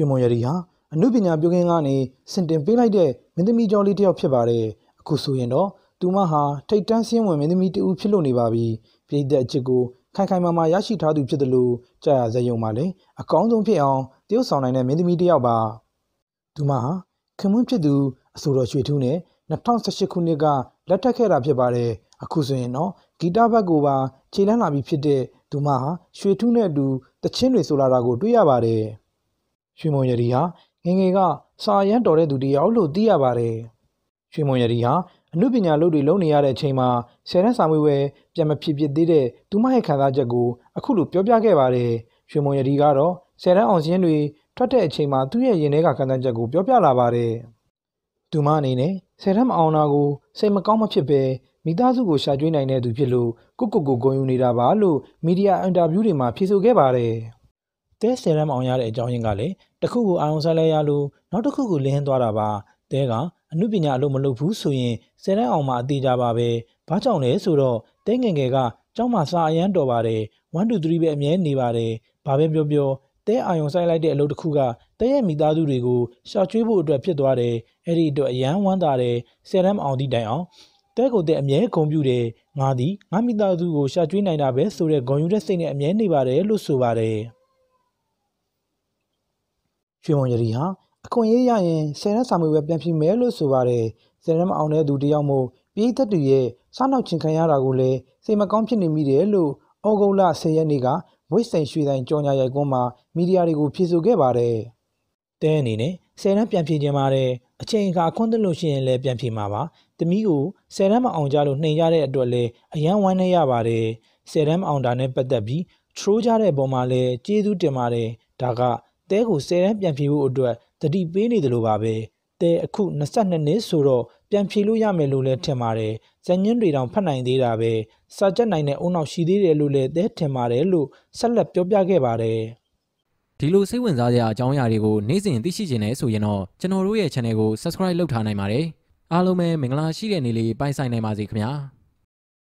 ရွှေမွန်ရည်ဟာအမှုပညာပြုခင်းကနေစင်တင်ပေးလိုက်တဲ့မင်းသမီးကျော်လေးတစ်ယောက်ဖြစ်ပါတယ်။အခုဆိုရင်တော့သူမဟာထိတ်တန့်ဆင်းဝင်မင်းသမီးတူဖြစ်လို့နေပါပြီ။ပြည်သက်အချစ်ကိုခိုင်ခိုင်မာမာရရှိထားသူဖြစ်တယ်လို့ကြာရဇယုံပါလေ။အကောင်းဆုံးဖြစ်အောင်တရုတ်ဆောင်နိုင်တဲ့မင်းသမီးတစ်ယောက်ပါ။သူမဟာခင်မွန်းဖြစ်သူအဆိုတော်ရွှေထူးနဲ့2018ခုနှစ်ကလက်ထပ်ခဲ့တာဖြစ်ပါတယ်။အခုဆိုရင်တော့ဂီတဘက်ကိုပါခြေလှမ်းလာပြီးဖြစ်တဲ့သူမဟာရွှေထူးနဲ့အတူတချင်းတွေဆိုလာတာကိုတွေ့ရပါတယ်။ရွှေမုံရတီဟာငငယ်ကစာရန်တော်တဲ့သူတယောက်လို့သိရပါတယ်ရွှေမုံရတီဟာအမှုပညာလုပ်တွေလုပ်နေရတဲ့အချိန်မှာဆယ်တန်းစာမွေးပွဲပြန်မဖြစ်ဖြစ်သေးတဲ့သူမရဲ့ခံစားချက်ကိုအခုလိုပြောပြခဲ့ပါတယ်ရွှေမုံရတီကတော့ဆယ်တန်းအောင်ရှင်တွေထွက်တဲ့အချိန်မှာသူ့ရဲ့ရင်ထဲကခံစားချက်ကိုပြောပြလာပါတယ်သူမအနေနဲ့ဆယ်တန်းမအောင်တာကိုစိတ်မကောင်းမဖြစ်ပဲမိသားစုကိုရှာကျွေးနိုင်တဲ့သူဖြစ်လို့ကိုကိုကိုဂုဏ်ယူနေတာပါလို့မီဒီယာအင်တာဗျူးတွေမှာဖြေဆိုခဲ့ပါတယ်။သဲဆယ်ရန်မအောင်ရတဲ့အကြောင်းရင်းကလည်းတစ်ခုကိုအာရုံစိုက်လိုက်ရလို့နောက်တစ်ခုကိုလင်းသွားတာပါသဲကအမှုပညာအလို့မလုပ်ဘူးဆိုရင်ဆယ်ရန်အောင်မှာအသေးကြပါပဲဘာကြောင့်လဲဆိုတော့သဲငယ်ငယ်ကကျောင်းမှာစာအရန်တော်ပါတယ်1 2 3ပဲအမြဲနေပါတယ်ဘာပဲပြောပြောတဲအာယုံဆိုင်လိုက်တဲ့အလုပ်တစ်ခုကတဲရဲ့မိသားစုတွေကိုရှောက်ချွေးဖို့အတွက်ဖြစ်သွားတယ်အဲ့ဒီအတွက်အရန်ဝမ်းသာတယ်ဆယ်တမ်းအောင်သည့်တိုင်အောင်တဲကိုတဲအမြဲဂုံပြူတယ်ငါသည်ငါမိသားစုကိုရှောက်ချွေးနိုင်တာပဲဆိုတဲ့ဂုံယူတဲ့စိတ်နဲ့အမြဲနေပါတယ်လို့ဆိုပါတယ်ရွှေမုံရည်ဟာအခွင့်အရေးရရင်ဆယ်ရက်စာမွေးပဲပြန်ဖြစ်မယ်လို့ဆိုပါတယ်ဆယ်ရက်မအောင်တဲ့သူတယောက်မို့ပြည်သက်တူရဲ့စားနောက်ချင်ခံရတာကိုလည်းစိတ်မကောင်းဖြစ်နေမိတယ်လို့ဩဂုတ်လ10ရက်နေ့ကဝိတ်စိန်ရွှေတိုင်းကြော်ညာရိုက်ကွန်းမှာမီဒီယာတွေကိုဖြေဆိုခဲ့ပါတယ်တဲအနေနဲ့ဆယ်ရက်ပြန်ဖြစ်ခြင်းပါတယ်အချိန်အခါခွန်းတက်လို့ရှိရင်လည်းပြန်ဖြေမှာပါတမီးကိုဆယ်ရက်မအောင်ကြလို့နှိမ်ရတဲ့အတွက်လည်းအယံဝမ်းနေရပါတယ်ဆယ်ရက်မအောင်တာနဲ့ပတ်သက်ပြီး troll ကြတဲ့ပုံမှာလည်းကျေးဇူးတင်ပါတယ်ဒါကတဲကို၁၀တန်းပြန်ဖြေဖို့အတွက်တတိပေးနေတယ်လို့ပါပဲတဲအခု22နှစ်ဆိုတော့ပြန်ဖြေလို့ရမယ်လို့လည်းထင်ပါတယ်ဇညင်းတွေတောင်ဖတ်နိုင်သေးတာပဲစာကြက်နိုင်တဲ့အုံနောက်ရှိသေးတယ်လို့လည်းတဲထင်ပါတယ်လို့ဆက်လက်ပြောပြခဲ့ပါတယ်ဒီလိုစိတ်ဝင်စားစရာအကြောင်းအရာတွေကိုနေ့စဉ်သိရှိချင်တယ်ဆိုရင်တော့ကျွန်တော်တို့ရဲ့ channel ကို subscribe လုပ်ထားနိုင်ပါတယ်အားလုံးပဲမင်္ဂလာရှိတဲ့နေ့လေးပိုင်ဆိုင်နိုင်ပါစေခင်ဗျာ